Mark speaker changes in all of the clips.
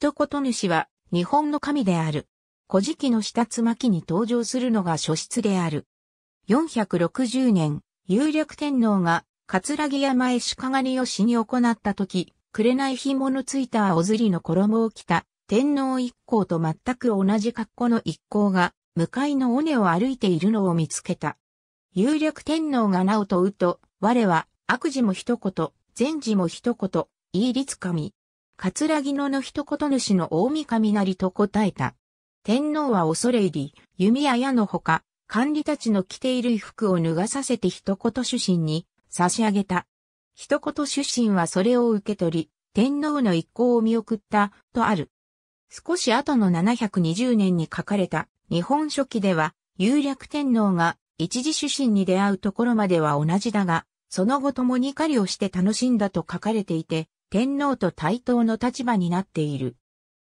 Speaker 1: 一言主は日本の神である。古事記の下妻記に登場するのが書室である。460年、有力天皇が、葛城山へ鹿狩りをしに行った時、紅紐のついた青ずりの衣を着た、天皇一行と全く同じ格好の一行が、向かいの尾根を歩いているのを見つけた。有力天皇が名を問うと、我は、悪事も一言、善事も一言、言いつ神、桂木野の一言主の大御神なりと答えた。天皇は恐れ入り、弓や矢のほか、管理たちの着ている衣服を脱がさせて一言主神に差し上げた。一言主神はそれを受け取り、天皇の一行を見送った、とある。少し後の720年に書かれた日本書紀では、有略天皇が一時主神に出会うところまでは同じだが、その後共に狩りをして楽しんだと書かれていて、天皇と対等の立場になっている。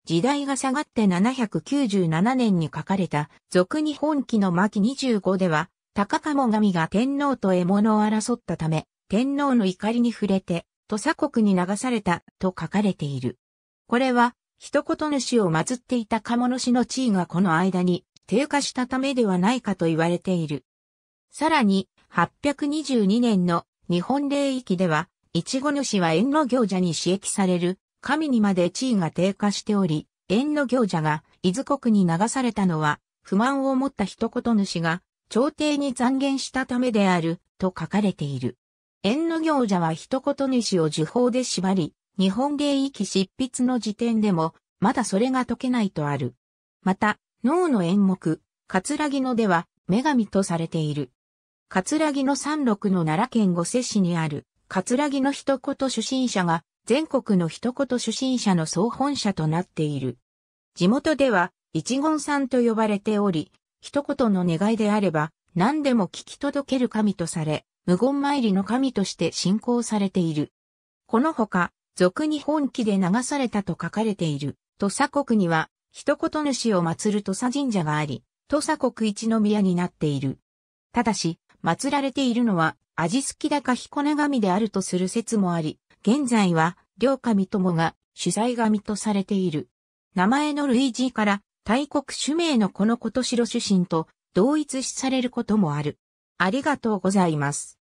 Speaker 1: 時代が下がって797年に書かれた、俗日本記の巻25では、高鴨神が天皇と獲物を争ったため、天皇の怒りに触れて、土佐国に流された、と書かれている。これは、一言主を祀っていた鴨主の地位がこの間に低下したためではないかと言われている。さらに、822年の日本霊域では、いちご主は縁の行者に刺激される、神にまで地位が低下しており、縁の行者が伊豆国に流されたのは、不満を持った一言主が、朝廷に残言したためである、と書かれている。縁の行者は一言主を受法で縛り、日本芸域執筆の時点でも、まだそれが解けないとある。また、脳の演目、葛城ノでは、女神とされている。葛城ノ山麓の奈良県御所市にある、葛城の一言出身者が全国の一言出身者の総本社となっている。地元では一言さんと呼ばれており、一言の願いであれば何でも聞き届ける神とされ、無言参りの神として信仰されている。このほか、俗に本気で流されたと書かれている、土佐国には、一言主を祀る土佐神社があり、土佐国一宮になっている。ただし、祀られているのは味好きだか彦根神であるとする説もあり、現在は、両神友が主催神とされている。名前の類似から、大国主名のこのことしろ主神と同一視されることもある。ありがとうございます。